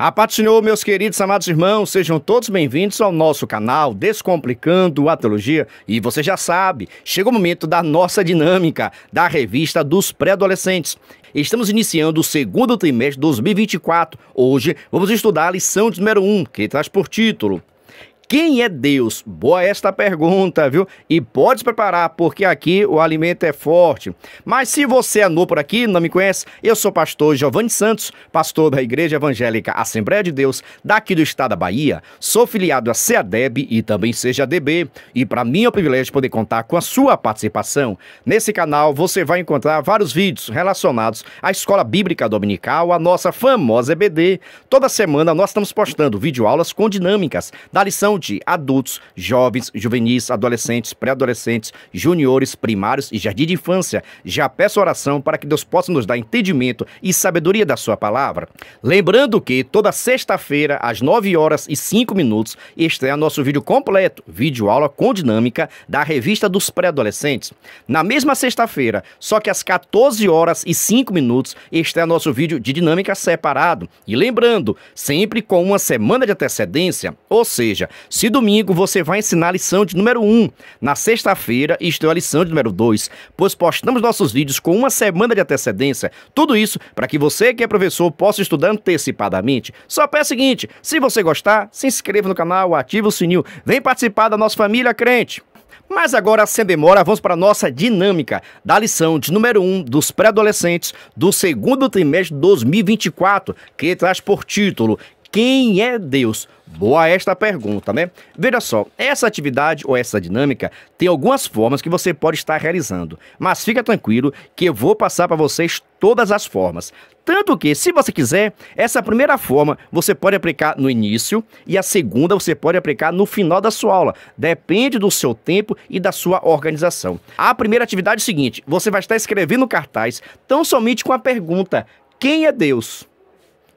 A paz Senhor, meus queridos amados irmãos, sejam todos bem-vindos ao nosso canal Descomplicando a Teologia. E você já sabe, chega o momento da nossa dinâmica da revista dos pré-adolescentes. Estamos iniciando o segundo trimestre de 2024. Hoje vamos estudar a lição de número 1, que traz por título quem é Deus? Boa esta pergunta, viu? E pode se preparar, porque aqui o alimento é forte. Mas se você é novo por aqui, não me conhece, eu sou pastor Giovanni Santos, pastor da Igreja Evangélica Assembleia de Deus, daqui do estado da Bahia. Sou filiado à CEADEB e também seja DB. E para mim é um privilégio poder contar com a sua participação. Nesse canal você vai encontrar vários vídeos relacionados à Escola Bíblica Dominical, a nossa famosa EBD. Toda semana nós estamos postando videoaulas com dinâmicas da lição de adultos, jovens, juvenis, adolescentes, pré-adolescentes, juniores, primários e jardim de infância. Já peço oração para que Deus possa nos dar entendimento e sabedoria da sua palavra. Lembrando que toda sexta-feira, às 9 horas e 5 minutos, estreia é nosso vídeo completo, vídeo aula com dinâmica da revista dos pré-adolescentes. Na mesma sexta-feira, só que às 14 horas e 5 minutos, estreia é nosso vídeo de dinâmica separado. E lembrando, sempre com uma semana de antecedência, ou seja, se domingo você vai ensinar a lição de número 1, na sexta-feira estou a lição de número 2, pois postamos nossos vídeos com uma semana de antecedência. Tudo isso para que você que é professor possa estudar antecipadamente. Só peço o seguinte, se você gostar, se inscreva no canal, ative o sininho, vem participar da nossa família crente. Mas agora, sem demora, vamos para a nossa dinâmica da lição de número 1 um dos pré-adolescentes do segundo trimestre de 2024, que traz por título quem é Deus? Boa esta pergunta, né? Veja só, essa atividade ou essa dinâmica tem algumas formas que você pode estar realizando, mas fica tranquilo que eu vou passar para vocês todas as formas. Tanto que, se você quiser, essa primeira forma você pode aplicar no início e a segunda você pode aplicar no final da sua aula. Depende do seu tempo e da sua organização. A primeira atividade é o seguinte: você vai estar escrevendo cartaz tão somente com a pergunta: quem é Deus?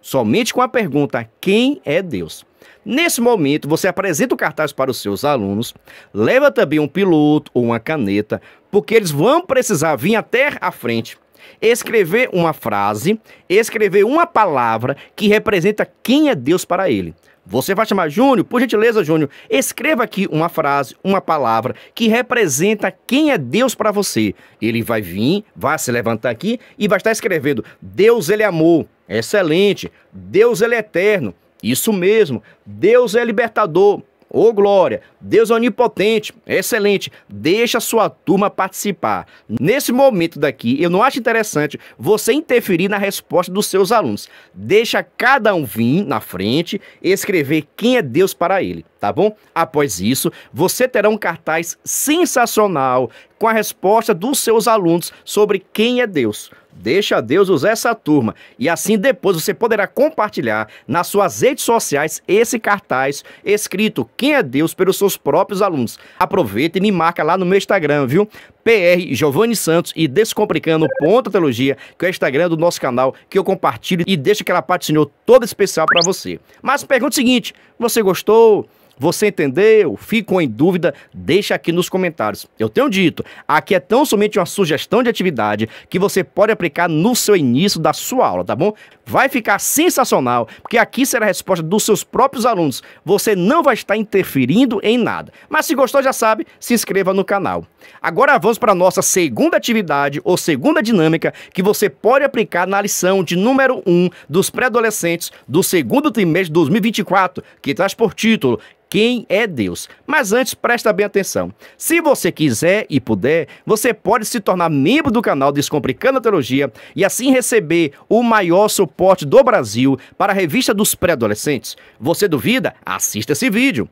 somente com a pergunta: quem é Deus? Nesse momento, você apresenta o cartaz para os seus alunos, leva também um piloto ou uma caneta, porque eles vão precisar vir até a frente, escrever uma frase, escrever uma palavra que representa quem é Deus para ele. Você vai chamar Júnior, por gentileza, Júnior, escreva aqui uma frase, uma palavra que representa quem é Deus para você. Ele vai vir, vai se levantar aqui e vai estar escrevendo: Deus ele é amor, é excelente. Deus ele é eterno. Isso mesmo. Deus é libertador. Ô oh, glória, Deus é onipotente, excelente, deixa a sua turma participar. Nesse momento daqui, eu não acho interessante você interferir na resposta dos seus alunos. Deixa cada um vir na frente escrever quem é Deus para ele, tá bom? Após isso, você terá um cartaz sensacional com a resposta dos seus alunos sobre quem é Deus. Deixa Deus usar essa turma. E assim depois você poderá compartilhar nas suas redes sociais esse cartaz escrito Quem é Deus pelos seus próprios alunos. Aproveita e me marca lá no meu Instagram, viu? PR Giovanni Santos e Descomplicando Ponta Teologia, que é o Instagram do nosso canal, que eu compartilho e deixo aquela parte do Senhor toda especial para você. Mas pergunta o seguinte: você gostou? Você entendeu? Ficou em dúvida? Deixa aqui nos comentários. Eu tenho dito, aqui é tão somente uma sugestão de atividade que você pode aplicar no seu início da sua aula, tá bom? Vai ficar sensacional, porque aqui será a resposta dos seus próprios alunos. Você não vai estar interferindo em nada. Mas se gostou, já sabe, se inscreva no canal. Agora vamos para a nossa segunda atividade ou segunda dinâmica que você pode aplicar na lição de número 1 dos pré-adolescentes do segundo trimestre de 2024, que traz por título quem é Deus. Mas antes, presta bem atenção. Se você quiser e puder, você pode se tornar membro do canal Descomplicando a Teologia e assim receber o maior suporte do Brasil para a revista dos pré-adolescentes. Você duvida? Assista esse vídeo.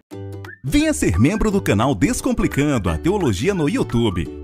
Venha ser membro do canal Descomplicando a Teologia no YouTube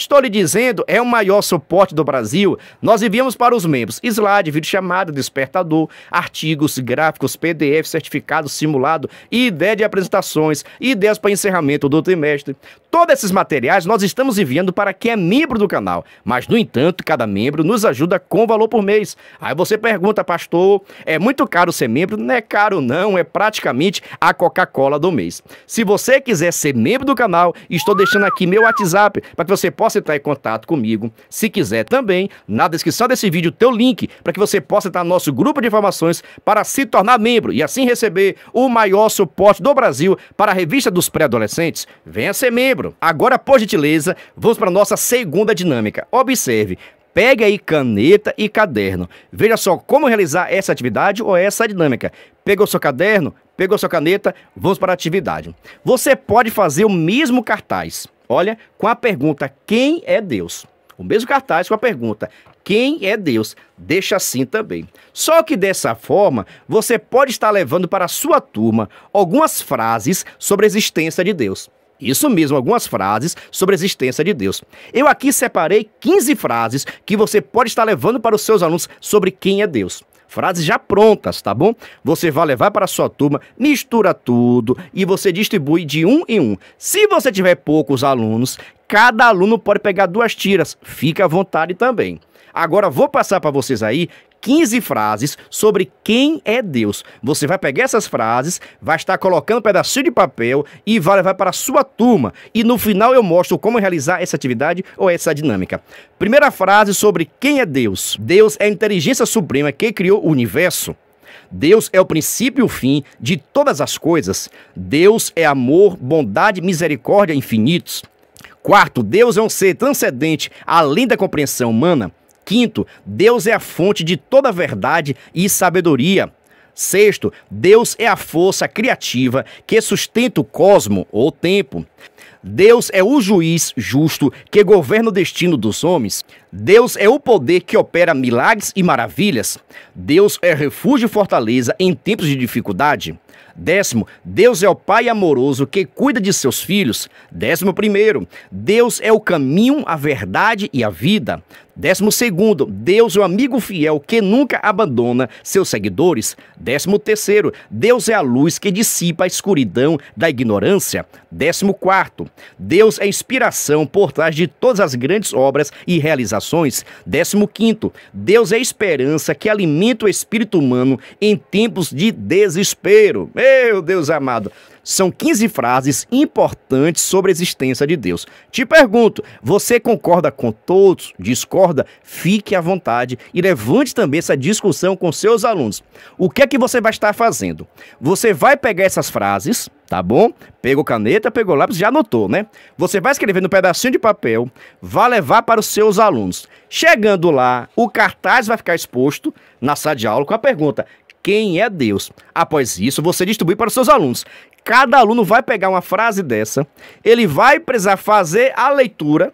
Estou lhe dizendo, é o maior suporte do Brasil. Nós enviamos para os membros slide, vídeo chamada, despertador, artigos, gráficos, PDF, certificado, simulado, ideia de apresentações, ideias para encerramento do trimestre. Todos esses materiais nós estamos enviando para quem é membro do canal, mas no entanto, cada membro nos ajuda com valor por mês. Aí você pergunta, pastor, é muito caro ser membro? Não é caro não, é praticamente a Coca-Cola do mês. Se você quiser ser membro do canal, estou deixando aqui meu WhatsApp para que você possa possa entrar em contato comigo. Se quiser também, na descrição desse vídeo tem o link para que você possa entrar no nosso grupo de informações para se tornar membro e assim receber o maior suporte do Brasil para a revista dos pré-adolescentes. Venha ser membro. Agora, por gentileza, vamos para a nossa segunda dinâmica. Observe, Pegue aí caneta e caderno. Veja só como realizar essa atividade ou essa dinâmica. Pegou seu caderno, Pegou sua caneta? Vamos para a atividade. Você pode fazer o mesmo cartaz. Olha, com a pergunta: quem é Deus? O mesmo cartaz com a pergunta: quem é Deus? Deixa assim também. Só que dessa forma, você pode estar levando para a sua turma algumas frases sobre a existência de Deus. Isso mesmo, algumas frases sobre a existência de Deus. Eu aqui separei 15 frases que você pode estar levando para os seus alunos sobre quem é Deus frases já prontas, tá bom? Você vai levar para a sua turma, mistura tudo e você distribui de um em um. Se você tiver poucos alunos, cada aluno pode pegar duas tiras. Fica à vontade também. Agora vou passar para vocês aí 15 frases sobre quem é Deus. Você vai pegar essas frases, vai estar colocando um pedacinho de papel e vai levar para a sua turma. E no final eu mostro como realizar essa atividade ou essa dinâmica. Primeira frase sobre quem é Deus. Deus é a inteligência suprema que criou o universo. Deus é o princípio e o fim de todas as coisas. Deus é amor, bondade, misericórdia infinitos. Quarto, Deus é um ser transcendente além da compreensão humana. Quinto, Deus é a fonte de toda verdade e sabedoria. Sexto, Deus é a força criativa que sustenta o cosmo ou tempo. Deus é o juiz justo que governa o destino dos homens. Deus é o poder que opera milagres e maravilhas. Deus é refúgio e fortaleza em tempos de dificuldade. Décimo, Deus é o Pai amoroso que cuida de seus filhos. Décimo primeiro, Deus é o caminho, a verdade e a vida. Décimo segundo, Deus é o amigo fiel que nunca abandona seus seguidores. Décimo terceiro, Deus é a luz que dissipa a escuridão da ignorância. Décimo quarto, Deus é a inspiração por trás de todas as grandes obras e realizações. Décimo quinto, Deus é a esperança que alimenta o espírito humano em tempos de desespero. Meu Deus amado. São 15 frases importantes sobre a existência de Deus. Te pergunto, você concorda com todos? Discorda? Fique à vontade e levante também essa discussão com seus alunos. O que é que você vai estar fazendo? Você vai pegar essas frases, tá bom? Pegou caneta, pegou lápis, já anotou, né? Você vai escrever no pedacinho de papel, vai levar para os seus alunos. Chegando lá, o cartaz vai ficar exposto na sala de aula com a pergunta: quem é Deus. Após isso, você distribui para os seus alunos. Cada aluno vai pegar uma frase dessa, ele vai precisar fazer a leitura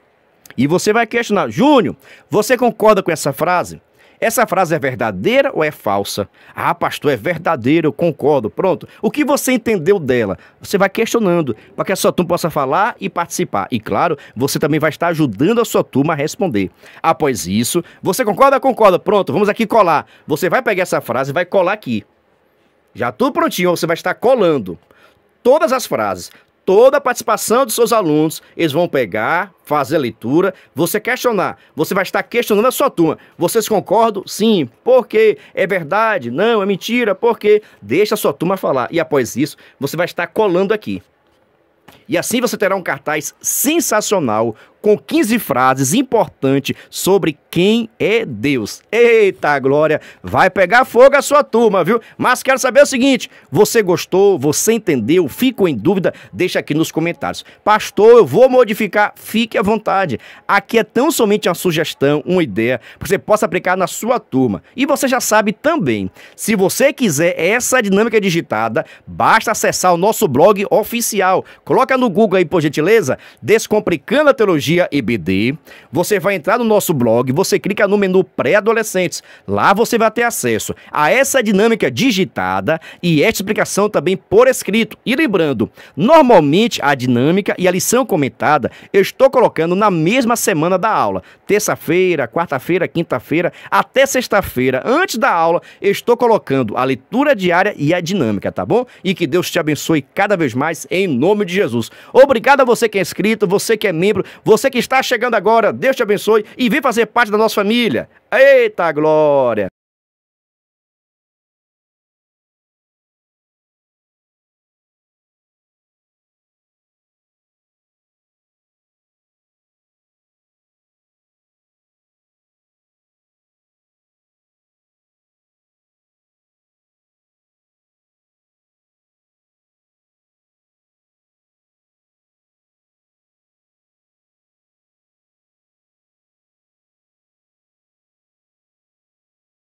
e você vai questionar: Júnior, você concorda com essa frase? Essa frase é verdadeira ou é falsa? Ah, pastor, é verdadeira, eu concordo. Pronto. O que você entendeu dela? Você vai questionando, para que a sua turma possa falar e participar. E claro, você também vai estar ajudando a sua turma a responder. Após isso, você concorda? Concorda. Pronto, vamos aqui colar. Você vai pegar essa frase e vai colar aqui. Já tudo prontinho, você vai estar colando todas as frases, toda a participação dos seus alunos. Eles vão pegar, fazer a leitura, você questionar. Você vai estar questionando a sua turma. Vocês concordam? Sim. Por quê? É verdade? Não, é mentira. Por quê? Deixa a sua turma falar. E após isso, você vai estar colando aqui. E assim você terá um cartaz sensacional, com 15 frases importantes sobre quem é Deus. Eita glória, vai pegar fogo a sua turma, viu? Mas quero saber o seguinte: você gostou? Você entendeu? Ficou em dúvida? Deixa aqui nos comentários. Pastor, eu vou modificar. Fique à vontade. Aqui é tão somente uma sugestão, uma ideia, que você possa aplicar na sua turma. E você já sabe também, se você quiser essa dinâmica digitada, basta acessar o nosso blog oficial. Coloca no Google aí, por gentileza, Descomplicando a Teologia Psicologia EBD. Você vai entrar no nosso blog, você clica no menu pré-adolescentes. Lá você vai ter acesso a essa dinâmica digitada e esta explicação também por escrito. E lembrando, normalmente a dinâmica e a lição comentada eu estou colocando na mesma semana da aula. Terça-feira, quarta-feira, quinta-feira, até sexta-feira, antes da aula, eu estou colocando a leitura diária e a dinâmica, tá bom? E que Deus te abençoe cada vez mais em nome de Jesus. Obrigado a você que é inscrito, você que é membro, você você que está chegando agora, Deus te abençoe e vem fazer parte da nossa família. Eita glória!